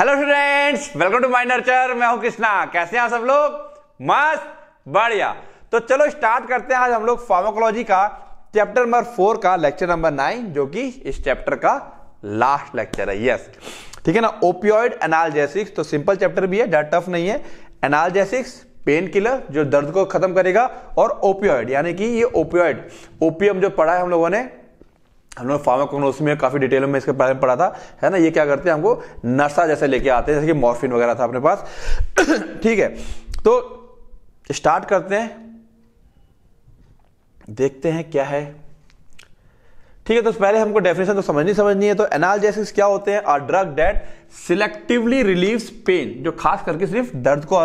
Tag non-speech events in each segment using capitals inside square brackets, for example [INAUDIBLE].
hello students welcome to my nurture मैं हूं कृष्णा कैसे हैं सब लोग मस्त बढ़िया तो चलो स्टार्ट करते हैं आज हम लोग फार्माकोलॉजी का चैप्टर नंबर फोर का लेक्चर नंबर नाइन जो कि इस चैप्टर का लास्ट लेक्चर है यस ठीक है ना ओपियोइड एनालजेसिक्स तो सिंपल चैप्टर भी है डर टफ नहीं है एनालजेसिक्स पेन किलर जो दर्द को खत्म करेगा और ओपियोइड यानी कि ये ओपियोइड ओपियम जो पढ़ा है हम लोगों ने हमने लोग में काफ़ी डिटेल में इसके बारे में पढ़ा था है ना ये क्या करते हैं हमको नशा जैसे लेके आते हैं जैसे कि मॉर्फिन वगैरह था अपने पास [CLEARS THROAT] ठीक है तो स्टार्ट करते हैं देखते हैं क्या है ठीक है तो पहले हमको डेफिनेशन तो समझनी समझनी है तो एनालजेसिस क्या होते हैं और drug that selectively relieve pain जो खास करके सिर्फ दर्द को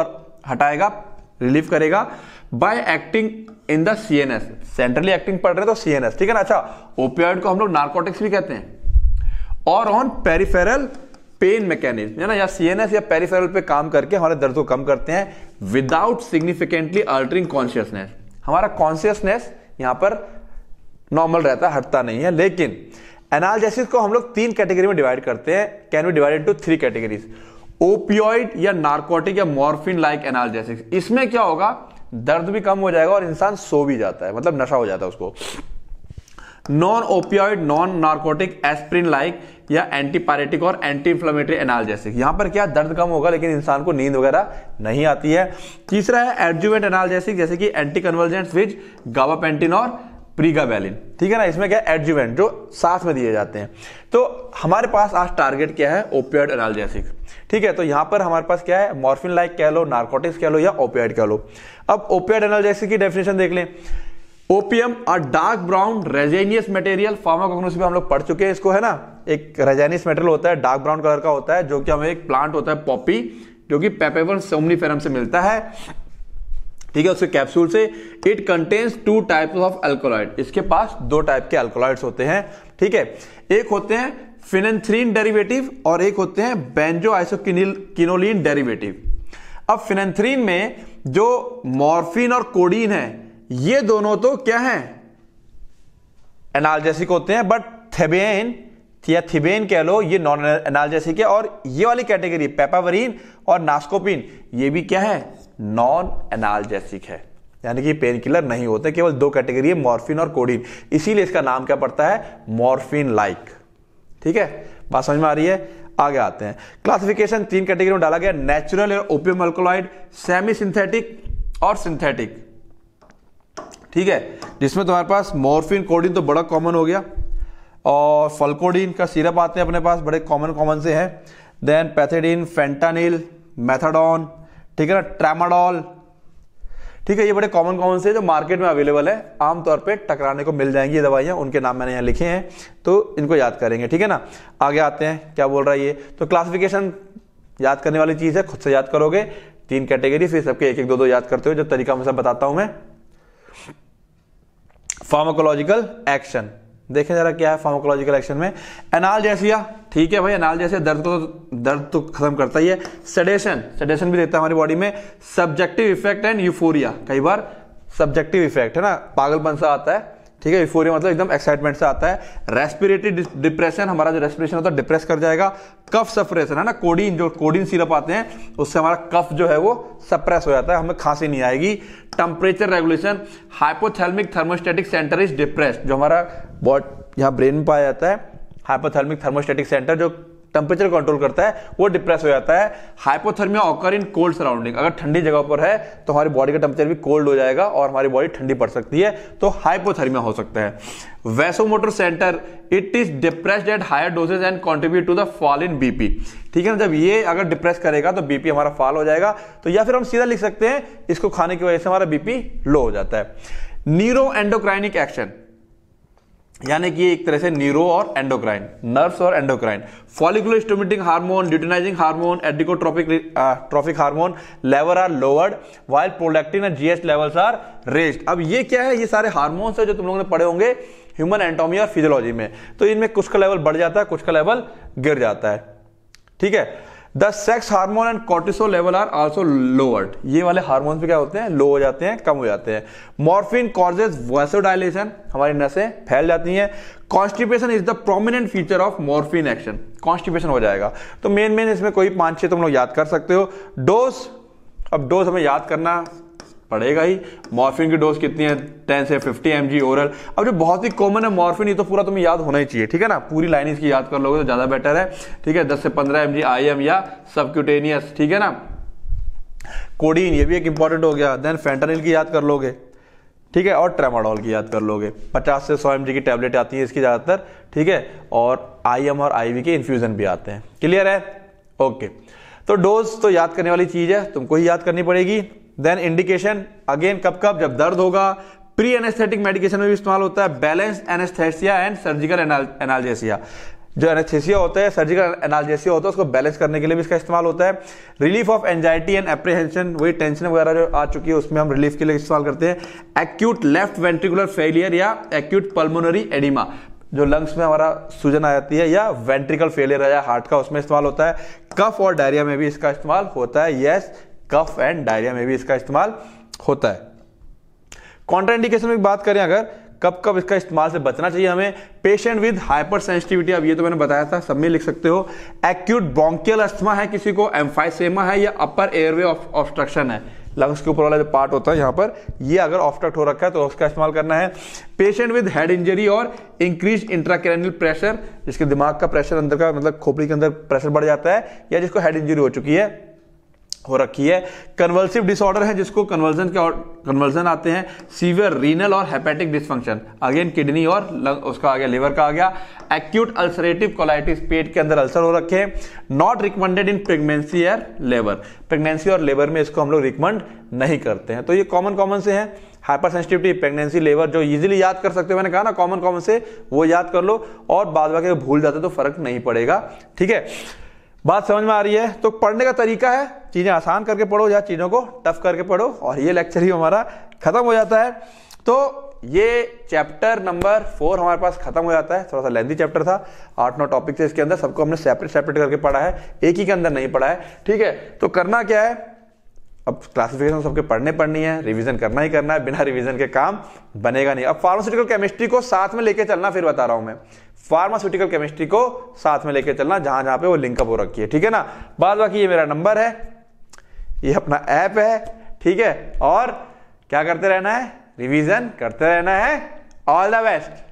हटाएगा रिलीव करेगा by acting in the C N S centrally acting पढ़ रहे तो सी एन एस ठीक है ना अच्छा ओपियाइड को हम लोग नार्कोटिक्स भी कहते हैं और ऑन पेरिफेरल पेन मैकेनिज्म है ना या सीएनएस या पेरिफेरल पे काम करके हमारे दर्द को कम करते हैं विदाउट सिग्निफिकेंटली अल्टरिंग कॉन्शियसनेस हमारा कॉन्शियसनेस यहां पर नॉर्मल रहता है हटता नहीं है लेकिन एनालजेसिस को हम लोग तीन कैटेगरी में डिवाइड करते हैं can be divided to three categories opioid या नार्कोटिक या मॉर्फिन लाइक एनालजेसिस इसमें क्या होगा दर्द भी कम हो जाएगा और इंसान सो भी जाता है मतलब नशा हो जाता है उसको non opioid non narcotic aspirin like या एंटीपायरेटिक और एंटी इंफ्लामेटरी एनालजेसिक यहां पर क्या दर्द कम होगा लेकिन इंसान को नींद वगैरह नहीं आती है तीसरा है एडजुवेंट एनालजेसिक जैसे कि एंटी कन्वर्जेंट विच गावापेंटिन और प्रीगाबेलिन ठीक है ना इसमें क्या एडजुवेंट जो साथ में दिए जाते हैं तो हमारे पास आज टारगेट क्या है ओपियोइड एनालजेसिक ठीक है तो यहां पर हमारे पास क्या है मॉर्फिन लाइक कह लो नार्कोटिक्स कह लो या ओपियड कह लो अब ओपियड एनालजेसिक की डेफिनेशन देख लें ओपियम और dark brown resinous material pharmacognosy में हम लोग पढ़ चुके हैं इसको है ना एक रेजेनियस मटेरियल होता है डार्क ब्राउन कलर का होता है जो कि हमें एक प्लांट होता है पॉपी जो कि पेपेवन सोमनीफेरम से मिलता है ठीक है उसके कैप्सूल से it contains two types of alkaloid इसके पास दो टाइप के अल्कोलॉइड्स होते हैं ठीक है एक होते हैं फिनेंथ्रीन डेरिवेटिव और एक होते हैं बेंजो आइसोकिनोलिन डेरिवेटिव अब फिनेंथ्रीन में जो मॉर्फिन और कोडीन है ये दोनों तो क्या है एनालजेसिक होते हैं बट थेबेन या थिबेन कह लो ये नॉन एनाल्जेसिक है और ये वाली कैटेगरी पेपावरीन और नास्कोपिन ये भी क्या है नॉन एनाल्जेसिक है यानी कि पेन किलर नहीं होते केवल दो कैटेगरी है मॉर्फिन और कोडीन इसीलिए इसका नाम क्या पड़ता है मॉर्फिन लाइक ठीक है बात समझ में आ रही है आगे आते हैं क्लासिफिकेशन तीन कैटेगरी में डाला गया नेचुरल और ओपियम अल्कोलाइड सेमी सिंथेटिक और सिंथेटिक ठीक है जिसमें तुम्हारे पास मोरफिन कोडिन तो बड़ा कॉमन हो गया और फलकोडीन का सिरप आते हैं अपने पास बड़े कॉमन कॉमन से हैं देन पैथेडीन फेंटानिल मैथाडॉन ठीक है ना ट्रामाडॉल ठीक है ये बड़े कॉमन कॉमन से जो मार्केट में अवेलेबल है आमतौर पर टकराने को मिल जाएंगी दवाइयां उनके नाम मैंने यहां लिखे हैं तो इनको याद करेंगे ठीक है ना आगे आते हैं क्या बोल रहा है ये तो क्लासिफिकेशन याद करने वाली चीज़ है खुद से याद करोगे तीन कैटेगरी फिर सबके एक एक दो दो याद करते हो जब तरीका मैं सब बताता हूं मैं फार्माकोलॉजिकल एक्शन देखें जरा क्या है फार्माकोलॉजिकल एक्शन में एनाल ठीक है भाई एनाल दर्द को तो दर्द तो खत्म करता ही है सडेशन सडेशन भी देता है हमारी बॉडी में सब्जेक्टिव इफेक्ट एंड यूफोरिया कई बार सब्जेक्टिव इफेक्ट है ना पागलपन सा आता है ठीक है यूफोरिया मतलब एकदम एक्साइटमेंट से आता है रेस्पिरेटरी डिप्रेशन हमारा जो रेस्पिरेशन होता है डिप्रेस कर जाएगा कफ सफरेशन है ना कोडीन जो कोडीन सिरप आते हैं उससे हमारा कफ जो है वो सप्रेस हो जाता है हमें खांसी नहीं आएगी temperature regulation hypothalamic thermostatic centre is depress जो हमारा बॉड यहाँ ब्रेन में पाया जाता है हाइपोथेलमिक थर्मोस्टेटिक सेंटर जो टेम्परेचर कंट्रोल करता है वो डिप्रेस हो जाता है hypothermia occur in cold surrounding अगर ठंडी जगह पर है तो हमारी बॉडी का टेम्परेचर भी कोल्ड हो जाएगा और हमारी बॉडी ठंडी पड़ सकती है तो हाइपोथर्मिया हो सकता है vasomotor centre it is depressed at higher doses and contribute to the fall in BP ठीक है ना जब ये अगर डिप्रेस करेगा तो बीपी हमारा फॉल हो जाएगा तो या फिर हम सीधा लिख सकते हैं इसको खाने की वजह से हमारा बीपी लो हो जाता है नीरो एंडोक्राइनिक एक्शन यानी कि एक तरह से न्यूरो और एंडोक्राइन नर्व्स और endocrine follicular stimulating hormone luteinizing hormone adrenocorticotropic trophic hormone level are lowered while prolactin and GS levels are raised अब ये क्या है ये सारे हार्मोन्स है जो तुम लोगों ने पढ़े होंगे ह्यूमन एंटोमी और फिजियोलॉजी में तो इनमें कुछ का लेवल बढ़ जाता है कुछ का लेवल गिर जाता है ठीक है the sex hormone and cortisol level are also lowered ये वाले हार्मोन भी क्या होते हैं लो हो जाते हैं कम हो जाते हैं मॉर्फिन कॉजेज वैसोडाइलेशन हमारी नसें फैल जाती हैं constipation is the prominent feature of morphine action constipation हो जाएगा तो मेन मेन इसमें कोई पांच छह तुम लोग याद कर सकते हो डोज अब डोज हमें याद करना पड़ेगा ही मॉर्फिन की डोज कितनी है टेन से फिफ्टी एम जी ओरल अब जो बहुत ही कॉमन है मॉर्फिन ये तो पूरा तुम्हें याद होना ही चाहिए ठीक है ना पूरी लाइन इसकी याद कर लोगे तो ज़्यादा बेटर है ठीक है दस से पंद्रह एम जी आई एम या सबक्यूटेनियस ठीक है ना कोडीन ये भी एक इंपॉर्टेंट हो गया देन फेंटानिल की याद कर लोगे ठीक है और ट्रेमाडोल की याद कर लोगे 50 से 100 एम की टैबलेट आती है इसकी ज़्यादातर ठीक है और आई और आई के इन्फ्यूज़न भी आते हैं क्लियर है ओके तो डोज तो याद करने वाली चीज़ है तुमको ही याद करनी पड़ेगी देन इंडिकेशन अगेन कब कब जब दर्द होगा प्री एनेस्थेटिक मेडिकेशन में भी इस्तेमाल होता है balance anaesthesia and surgical analgesia जो एनेस्थेसिया होता है सर्जिकल एनालजेसिया होता है उसको बैलेंस करने के लिए भी इसका इस्तेमाल होता है relief of anxiety and apprehension वही टेंशन वगैरह जो आ चुकी है उसमें हम रिलीफ के लिए इस्तेमाल करते हैं एक्यूट लेफ्ट वेंट्रिकुलर फेलियर या एक्यूट पल्मोनरी एडिमा जो लंग्स में हमारा सूजन आ जाती है या वेंट्रिकल फेलियर आया हार्ट का उसमें इस्तेमाल होता है कफ और डायरिया में भी इसका इस्तेमाल होता है यस कफ एंड डायरिया में भी इसका इस्तेमाल होता है कॉन्ट्राइंडिकेशन में बात करें अगर कब कब इसका इस्तेमाल से बचना चाहिए हमें पेशेंट विद हाइपर सेंसिटिविटी अब ये तो मैंने बताया था सब में लिख सकते हो एक्यूट बॉन्कियल अस्थमा है किसी को एम्फाइसेमा है या अपर एयरवे ऑब्स्ट्रक्शन है लंग्स के ऊपर वाला जो पार्ट होता है यहाँ पर ये अगर ऑब्स्ट्रक्ट हो रखा है तो उसका इस्तेमाल करना है पेशेंट विद हेड इंजरी और इंक्रीज इंट्राक्रेनियल प्रेशर जिसके दिमाग का प्रेशर अंदर का मतलब खोपड़ी के अंदर प्रेशर बढ़ जाता है या जिसको हेड इंजरी हो चुकी है हो रखी है कन्वल्सिव डिसऑर्डर है जिसको कन्वर्जन के और कन्वर्जन आते हैं सीवियर रीनल और हेपेटिक डिसफंक्शन अगेन किडनी और लंग उसका आ गया लिवर का आ गया एक्यूट अल्सरेटिव कोलाइटिस पेट के अंदर अल्सर हो रखे हैं नॉट रिकमेंडेड इन प्रेगनेंसी और लेबर प्रेगनेंसी और लेबर में इसको हम लोग रिकमेंड नहीं करते हैं तो ये कॉमन कॉमन से है हाइपर सेंसिटिविटी प्रेगनेंसी लेबर जो इजीली याद कर सकते हो मैंने कहा ना कॉमन कॉमन से वो याद कर लो और बाद बाकी भूल जाते तो फर्क नहीं पड़ेगा ठीक है बात समझ में आ रही है तो पढ़ने का तरीका है चीज़ें आसान करके पढ़ो या चीज़ों को टफ करके पढ़ो और ये लेक्चर ही हमारा ख़त्म हो जाता है तो ये चैप्टर नंबर फोर हमारे पास खत्म हो जाता है थोड़ा सा लेंदी चैप्टर था आठ नौ टॉपिक थे इसके अंदर सबको हमने सेपरेट सेपरेट करके पढ़ा है एक ही के अंदर नहीं पढ़ा है ठीक है तो करना क्या है अब क्लासिफिकेशन सबके पढ़ने पढ़नी है रिवीजन करना ही करना है बिना रिवीजन के काम बनेगा नहीं अब फार्मास्यूटिकल केमिस्ट्री को साथ में लेके चलना फिर बता रहा हूं मैं फार्मास्यूटिकल केमिस्ट्री को साथ में लेकर चलना जहां जहां पे वो लिंकअप हो रखी है ठीक है ना बाद बाकी ये मेरा नंबर है ये अपना ऐप है ठीक है और क्या करते रहना है रिवीजन करते रहना है ऑल द बेस्ट